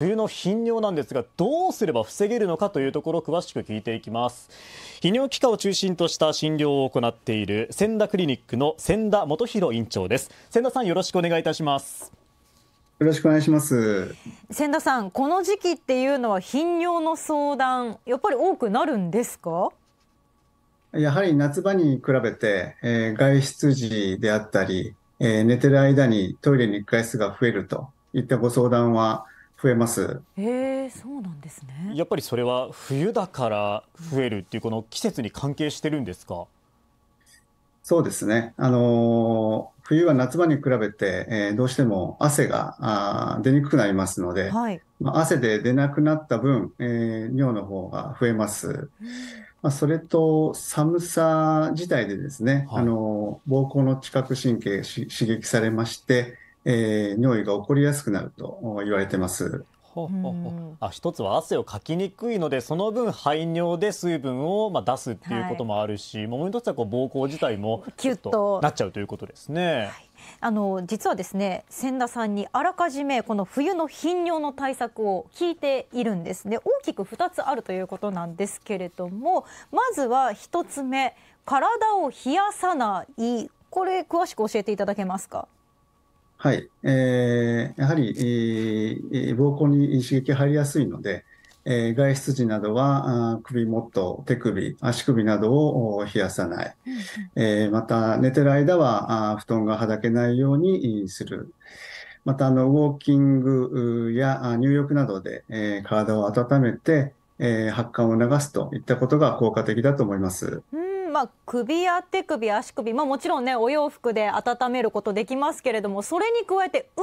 冬の頻尿なんですがどうすれば防げるのかというところを詳しく聞いていきます泌尿器科を中心とした診療を行っている千田クリニックの千田元博院長です千田さんよろしくお願いいたしますよろしくお願いします千田さんこの時期っていうのは頻尿の相談やっぱり多くなるんですかやはり夏場に比べて、えー、外出時であったり、えー、寝てる間にトイレに行く回数が増えるといったご相談は増えます。へえ、そうなんですね。やっぱりそれは冬だから増えるっていうこの季節に関係してるんですか。そうですね。あのー、冬は夏場に比べて、えー、どうしても汗が出にくくなりますので、はい、まあ、汗で出なくなった分、えー、尿の方が増えます。まあ、それと寒さ自体でですね、はい、あの膀胱の知覚神経刺激されまして、えー、尿意が起こりやすくなると言われてます。ほうほうほうあ一つは汗をかきにくいのでその分排尿で水分をまあ出すっていうこともあるし、はい、もう一つはこう膀胱自体もキュッとなっちゃうということですね。はい、あの実はですね千田さんにあらかじめこの冬の頻尿の対策を聞いているんですね大きく2つあるということなんですけれどもまずは1つ目体を冷やさないこれ詳しく教えていただけますかはい、えー、やはり、えー、膀胱に刺激入りやすいので、えー、外出時などは首元、手首、足首などを冷やさない、えー、また寝てる間は布団がはだけないようにする。またあのウォーキングや入浴などで、えー、体を温めて、えー、発汗を流すといったことが効果的だと思います。うんまあ、首や手首足首、まあ、もちろんねお洋服で温めることできますけれどもそれに加えて運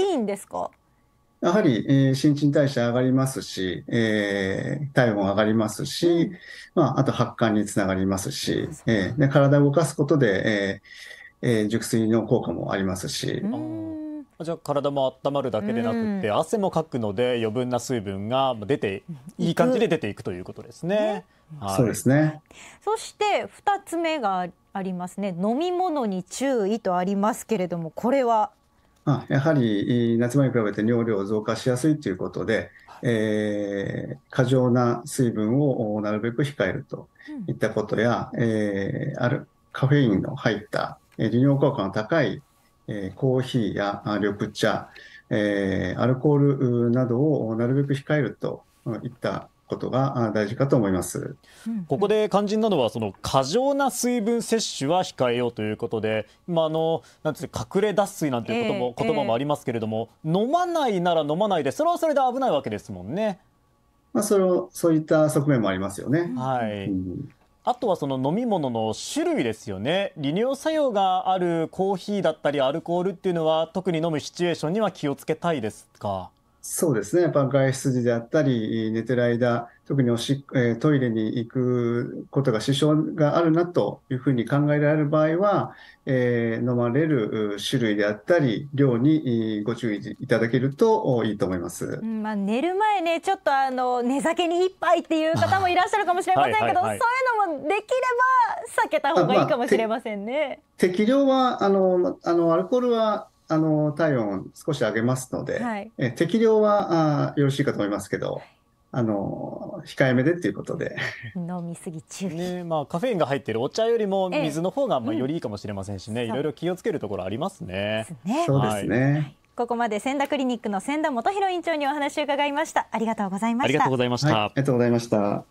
動もいいんですかやはり、えー、新陳代謝上がりますし、えー、体温上がりますし、まあ、あと発汗につながりますし、えー、で体を動かすことで、えーえー、熟睡の効果もありますし。じゃあ体も温まるだけでなくて、うん、汗もかくので余分な水分が出ていい感じで出ていくということですね。そうですね。そして二つ目がありますね。飲み物に注意とありますけれども、これはあやはり夏場に比べて尿量増加しやすいということで、はい、えー、過剰な水分をなるべく控えるといったことや、うん、えー、あるカフェインの入った利尿効果の高いえコーヒーや緑茶、えアルコールなどをなるべく控えるといったことが大事かと思いますここで肝心なのはその過剰な水分摂取は控えようということでまあのなんてう隠れ脱水なんていうことも、えー、言葉もありますけれども、えー、飲まないなら飲まないでそれはそれで危ないわけですもんね。まあ、それをそういった側面もありますよね。はい、うんあとはその飲み物の種類ですよね。利尿作用があるコーヒーだったりアルコールっていうのは特に飲むシチュエーションには気をつけたいですかそうですね。やっぱ外出時であったり、寝てる間、特におし、えトイレに行くことが支障があるなというふうに考えられる場合は、えー、飲まれる種類であったり、量にご注意いただけるといいと思います。うん、まあ、寝る前ね、ちょっとあの、寝酒に一杯っていう方もいらっしゃるかもしれませんけど、そういうのできれば避けた方がいいかもしれませんね。まあ、適量はあのあのアルコールはあの体温少し上げますので、はい、え適量はあよろしいかと思いますけど。あの控えめでっていうことで飲みすぎ注意、ねまあ、カフェインが入っているお茶よりも水の方がまあよりいいかもしれませんしね、うん、いろいろ気をつけるところありますね。そうですね、はいここまで千田クリニックの千田元博院長にお話を伺いましたありがとうございましたありがとうございました、ありがとうございました、